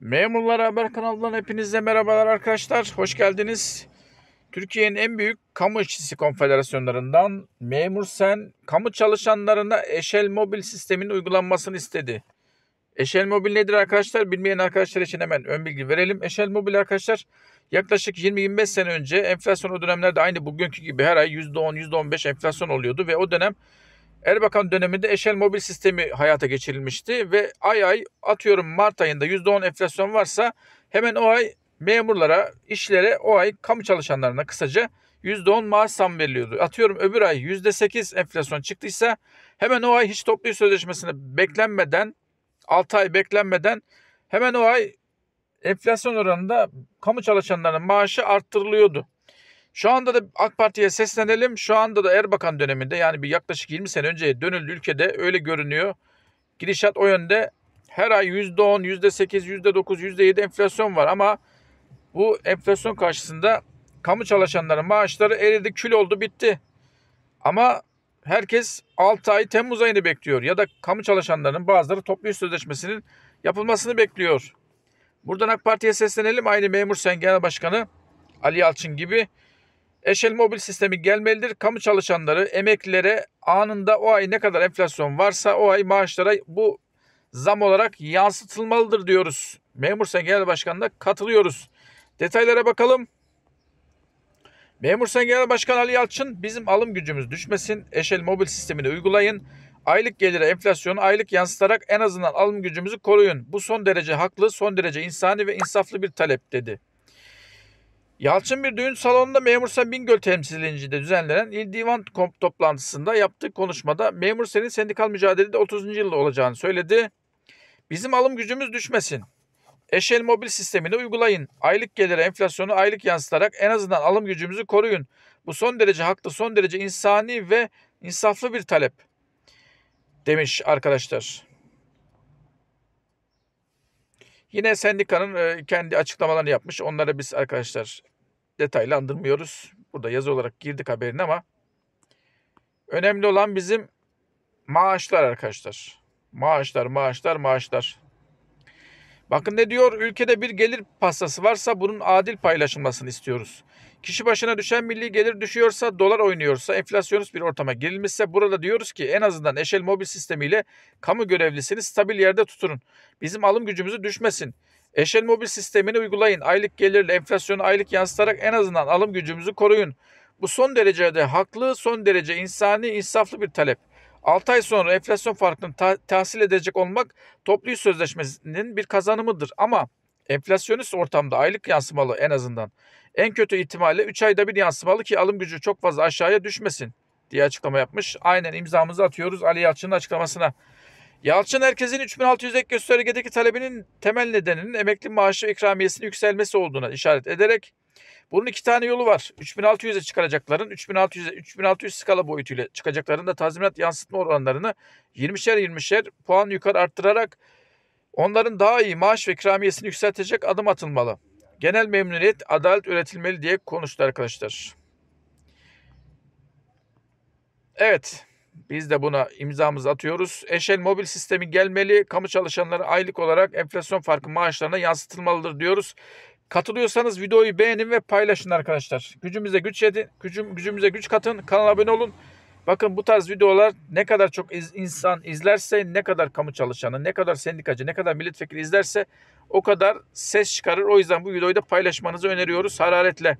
Memurlar Haber kanalından hepinize merhabalar arkadaşlar. Hoş geldiniz. Türkiye'nin en büyük kamu işçisi konfederasyonlarından Memur Sen, kamu çalışanlarına Eşel Mobil sisteminin uygulanmasını istedi. Eşel Mobil nedir arkadaşlar? Bilmeyen arkadaşlar için hemen ön bilgi verelim. Eşel Mobil arkadaşlar yaklaşık 20-25 sene önce enflasyon o dönemlerde aynı bugünkü gibi her ay %10-%15 enflasyon oluyordu ve o dönem Erbakan döneminde eşel mobil sistemi hayata geçirilmişti ve ay ay atıyorum Mart ayında %10 enflasyon varsa hemen o ay memurlara, işlere o ay kamu çalışanlarına kısaca %10 maaş zam veriliyordu. Atıyorum öbür ay %8 enflasyon çıktıysa hemen o ay hiç toplu sözleşmesine beklenmeden 6 ay beklenmeden hemen o ay enflasyon oranında kamu çalışanlarının maaşı arttırılıyordu. Şu anda da AK Parti'ye seslenelim. Şu anda da Erbakan döneminde yani bir yaklaşık 20 sene önceye dönüldü ülkede öyle görünüyor. Gidişat o yönde. Her ay %10, %8, %9, %7 enflasyon var ama bu enflasyon karşısında kamu çalışanların maaşları eridi, kül oldu, bitti. Ama herkes 6 ay Temmuz ayını bekliyor ya da kamu çalışanlarının bazıları toplu iş sözleşmesinin yapılmasını bekliyor. Buradan AK Parti'ye seslenelim. Aynı memur sen genel başkanı Ali Yalçın gibi Eşel mobil sistemi gelmelidir. Kamu çalışanları emeklilere anında o ay ne kadar enflasyon varsa o ay maaşlara bu zam olarak yansıtılmalıdır diyoruz. Memur Sen Genel Başkanı'na katılıyoruz. Detaylara bakalım. Memur Sen Genel Başkan Ali Yalçın bizim alım gücümüz düşmesin. Eşel mobil sistemini uygulayın. Aylık gelire enflasyonu aylık yansıtarak en azından alım gücümüzü koruyun. Bu son derece haklı, son derece insani ve insaflı bir talep dedi. Yalçın bir düğün salonunda Memur Sen Bingöl temsilciliğinde düzenlenen İl Divan komp toplantısında yaptığı konuşmada Memur Sen'in sendikal mücadelede 30. yılda olacağını söyledi. Bizim alım gücümüz düşmesin. Eşel mobil sistemini uygulayın. Aylık geliri enflasyonu aylık yansıtarak en azından alım gücümüzü koruyun. Bu son derece haklı, son derece insani ve insaflı bir talep demiş arkadaşlar. Yine sendikanın e, kendi açıklamalarını yapmış. Onlara biz arkadaşlar detaylandırmıyoruz. Burada yazı olarak girdik haberine ama önemli olan bizim maaşlar arkadaşlar. Maaşlar, maaşlar, maaşlar. Bakın ne diyor? Ülkede bir gelir pastası varsa bunun adil paylaşılmasını istiyoruz. Kişi başına düşen milli gelir düşüyorsa, dolar oynuyorsa, enflasyonist bir ortama girilmişse burada diyoruz ki en azından eşel mobil sistemiyle kamu görevlisini stabil yerde tuturun. Bizim alım gücümüzü düşmesin. Eşel mobil sistemini uygulayın. Aylık gelirle enflasyonu aylık yansıtarak en azından alım gücümüzü koruyun. Bu son derecede haklı, son derece insani, insaflı bir talep. 6 ay sonra enflasyon farkını ta- tahsil edecek olmak toplu iş sözleşmesinin bir kazanımıdır ama enflasyonist ortamda aylık yansımalı en azından. En kötü ihtimalle 3 ayda bir yansımalı ki alım gücü çok fazla aşağıya düşmesin diye açıklama yapmış. Aynen imzamızı atıyoruz Ali Yalçın'ın açıklamasına. Yalçın herkesin 3600 ek göstergedeki talebinin temel nedeninin emekli maaşı ikramiyesinin yükselmesi olduğuna işaret ederek bunun iki tane yolu var. 3600'e çıkaracakların 3600'e 3600 skala boyutuyla çıkacakların da tazminat yansıtma oranlarını 20'şer 20'şer puan yukarı arttırarak onların daha iyi maaş ve ikramiyesini yükseltecek adım atılmalı. Genel memnuniyet, adalet üretilmeli diye konuştu arkadaşlar. Evet, biz de buna imzamızı atıyoruz. Eşel mobil sistemi gelmeli, kamu çalışanları aylık olarak enflasyon farkı maaşlarına yansıtılmalıdır diyoruz. Katılıyorsanız videoyu beğenin ve paylaşın arkadaşlar. Gücümüze güç yedin, gücüm, gücümüze güç katın, kanala abone olun. Bakın bu tarz videolar ne kadar çok iz, insan izlerse, ne kadar kamu çalışanı, ne kadar sendikacı, ne kadar milletvekili izlerse o kadar ses çıkarır. O yüzden bu videoyu da paylaşmanızı öneriyoruz hararetle.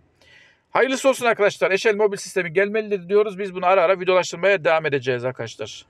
Hayırlısı olsun arkadaşlar. Eşel mobil sistemi gelmelidir diyoruz. Biz bunu ara ara videolaştırmaya devam edeceğiz arkadaşlar.